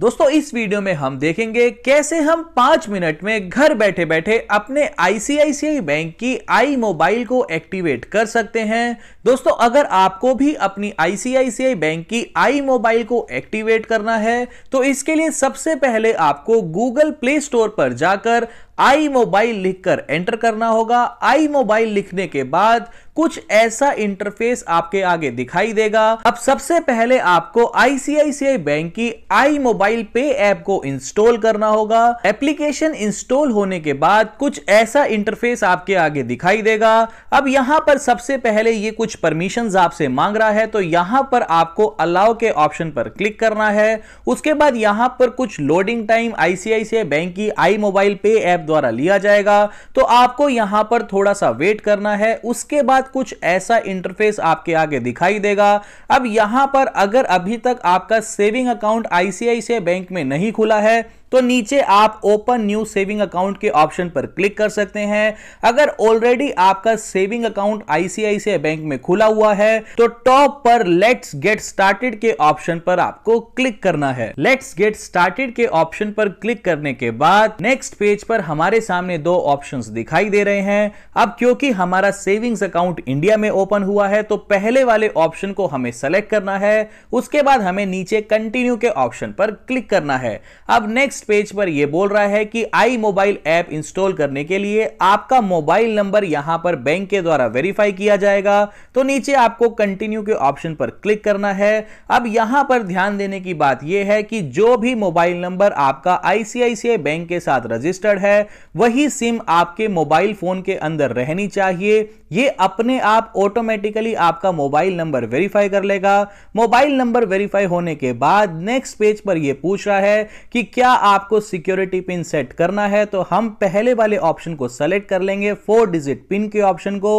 दोस्तों इस वीडियो में हम देखेंगे कैसे हम पांच मिनट में घर बैठे बैठे अपने आईसीआईसीआई बैंक की आई मोबाइल को एक्टिवेट कर सकते हैं दोस्तों अगर आपको भी अपनी आईसीआईसीआई बैंक की आई मोबाइल को एक्टिवेट करना है तो इसके लिए सबसे पहले आपको गूगल प्ले स्टोर पर जाकर आई मोबाइल लिखकर एंटर करना होगा आई मोबाइल लिखने के बाद कुछ ऐसा इंटरफेस आपके आगे दिखाई देगा अब सबसे पहले आपको आईसीआईसीआई बैंक की आई मोबाइल पे ऐप को इंस्टॉल करना होगा एप्लीकेशन इंस्टॉल होने के बाद कुछ ऐसा इंटरफेस आपके आगे दिखाई देगा अब यहां पर सबसे पहले ये कुछ परमिशंस आपसे मांग रहा है तो यहां पर आपको अलाउ के ऑप्शन पर क्लिक करना है उसके बाद यहां पर कुछ लोडिंग टाइम आईसीआईसीआई बैंक की आई मोबाइल पे ऐप द्वारा लिया जाएगा तो आपको यहां पर थोड़ा सा वेट करना है उसके बाद कुछ ऐसा इंटरफेस आपके आगे दिखाई देगा अब यहां पर अगर अभी तक आपका सेविंग अकाउंट आईसीआईसीआई बैंक में नहीं खुला है तो नीचे आप ओपन न्यू सेविंग अकाउंट के ऑप्शन पर क्लिक कर सकते हैं अगर ऑलरेडी आपका सेविंग अकाउंट आईसीआईसीआई बैंक में खुला हुआ है तो टॉप पर लेट्स गेट स्टार्टेड के ऑप्शन पर आपको क्लिक करना है लेट्स गेट स्टार्टेड के ऑप्शन पर क्लिक करने के बाद नेक्स्ट पेज पर हमारे सामने दो ऑप्शन दिखाई दे रहे हैं अब क्योंकि हमारा सेविंग्स अकाउंट इंडिया में ओपन हुआ है तो पहले वाले ऑप्शन को हमें सेलेक्ट करना है उसके बाद हमें नीचे कंटिन्यू के ऑप्शन पर क्लिक करना है अब नेक्स्ट नेक्स्ट पेज पर यह बोल रहा है कि आई मोबाइल ऐप इंस्टॉल करने के लिए आपका मोबाइल नंबर यहां पर बैंक के द्वारा वेरीफाई किया जाएगा तो नीचे आपको कंटिन्यू के ऑप्शन पर क्लिक करना है अब यहां पर ध्यान देने की बात यह है कि जो भी मोबाइल नंबर आपका आईसीआईसीआई बैंक के साथ रजिस्टर्ड है वही सिम आपके मोबाइल फोन के अंदर रहनी चाहिए ये अपने आप ऑटोमेटिकली आपका मोबाइल नंबर वेरीफाई कर लेगा मोबाइल नंबर वेरीफाई होने के बाद नेक्स्ट पेज पर यह पूछ रहा है कि क्या आपको सिक्योरिटी पिन सेट करना है तो हम पहले वाले ऑप्शन को सेलेक्ट कर लेंगे फोर डिजिट पिन के ऑप्शन को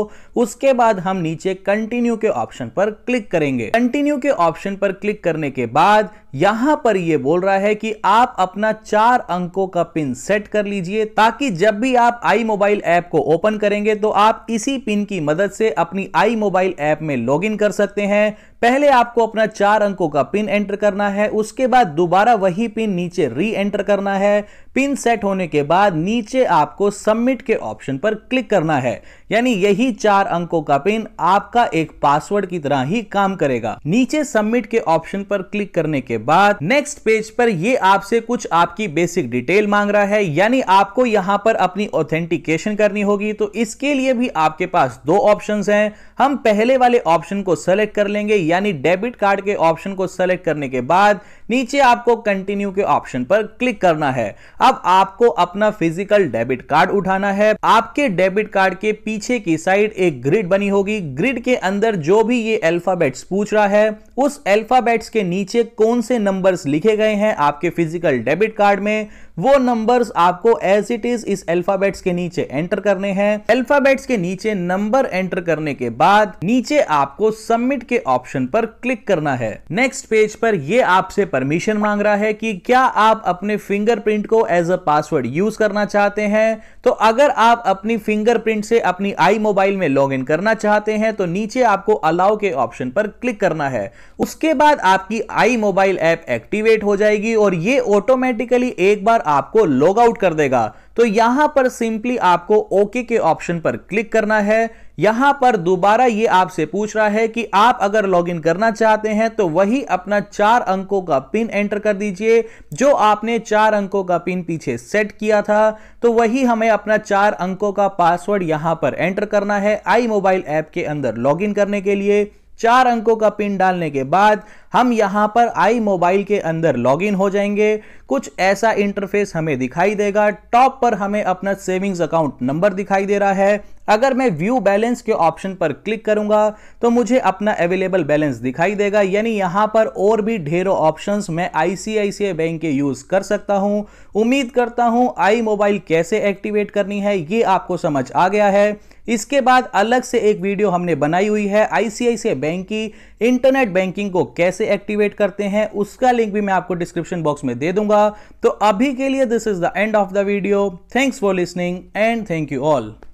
उसके बाद हम नीचे कंटिन्यू के ऑप्शन पर क्लिक करेंगे कंटिन्यू के ऑप्शन पर क्लिक करने के बाद यहां पर यह बोल रहा है कि आप अपना चार अंकों का पिन सेट कर लीजिए ताकि जब भी आप आई मोबाइल ऐप को ओपन करेंगे तो आप इसी पिन की मदद से अपनी आई मोबाइल ऐप में लॉगिन कर सकते हैं पहले आपको अपना चार अंकों का पिन एंटर करना है उसके बाद दोबारा वही पिन नीचे री एंटर करना है पिन सेट होने के बाद नीचे आपको सबमिट के ऑप्शन पर क्लिक करना है यानी यही चार अंकों का पिन आपका एक पासवर्ड की तरह ही काम करेगा नीचे सबमिट के ऑप्शन पर क्लिक करने के बाद नेक्स्ट पेज पर ये आपसे कुछ आपकी बेसिक डिटेल मांग रहा है यानी आपको यहां पर अपनी ऑथेंटिकेशन करनी होगी तो इसके लिए भी आपके पास दो ऑप्शंस हैं हम पहले वाले ऑप्शन को सेलेक्ट कर लेंगे यानी डेबिट कार्ड के ऑप्शन को सेलेक्ट करने के बाद नीचे आपको कंटिन्यू के ऑप्शन पर क्लिक करना है अब आपको अपना फिजिकल डेबिट कार्ड उठाना है आपके डेबिट कार्ड के पीछे की साइड एक ग्रिड बनी होगी ग्रिड के अंदर जो भी ये अल्फाबेट्स पूछ रहा है उस अल्फाबेट्स के नीचे कौन से नंबर्स लिखे गए हैं आपके फिजिकल डेबिट कार्ड में वो नंबर्स आपको एज इट इज इस अल्फाबेट्स के नीचे एंटर करने हैं अल्फाबेट्स के नीचे नंबर एंटर करने के बाद नीचे आपको सबमिट के ऑप्शन पर क्लिक करना है नेक्स्ट पेज पर ये आपसे परमिशन मांग रहा है कि क्या आप अपने फिंगरप्रिंट को एज अ पासवर्ड यूज करना चाहते हैं तो अगर आप अपनी फिंगरप्रिंट से अपनी आई मोबाइल में लॉग इन करना चाहते हैं तो नीचे आपको अलाउ के ऑप्शन पर क्लिक करना है उसके बाद आपकी आई मोबाइल ऐप एक्टिवेट हो जाएगी और ये ऑटोमेटिकली एक बार आपको लॉग आउट कर देगा तो यहां पर सिंपली आपको ओके के ऑप्शन पर क्लिक करना है यहां पर दोबारा ये आपसे पूछ रहा है कि आप अगर लॉगिन करना चाहते हैं तो वही अपना चार अंकों का पिन एंटर कर दीजिए जो आपने चार अंकों का पिन पीछे सेट किया था तो वही हमें अपना चार अंकों का पासवर्ड यहां पर एंटर करना है आई मोबाइल ऐप के अंदर लॉगिन करने के लिए चार अंकों का पिन डालने के बाद हम यहाँ पर आई मोबाइल के अंदर लॉगिन हो जाएंगे कुछ ऐसा इंटरफेस हमें दिखाई देगा टॉप पर हमें अपना सेविंग्स अकाउंट नंबर दिखाई दे रहा है अगर मैं व्यू बैलेंस के ऑप्शन पर क्लिक करूंगा तो मुझे अपना अवेलेबल बैलेंस दिखाई देगा यानी यहां पर और भी ढेरों ऑप्शंस मैं आईसीआईसीआई बैंक के यूज कर सकता हूं उम्मीद करता हूं आई मोबाइल कैसे एक्टिवेट करनी है ये आपको समझ आ गया है इसके बाद अलग से एक वीडियो हमने बनाई हुई है आईसीआईसीआई बैंक की इंटरनेट बैंकिंग को कैसे कैसे एक्टिवेट करते हैं उसका लिंक भी मैं आपको डिस्क्रिप्शन बॉक्स में दे दूंगा तो अभी के लिए this is the end of the video thanks for listening and thank you all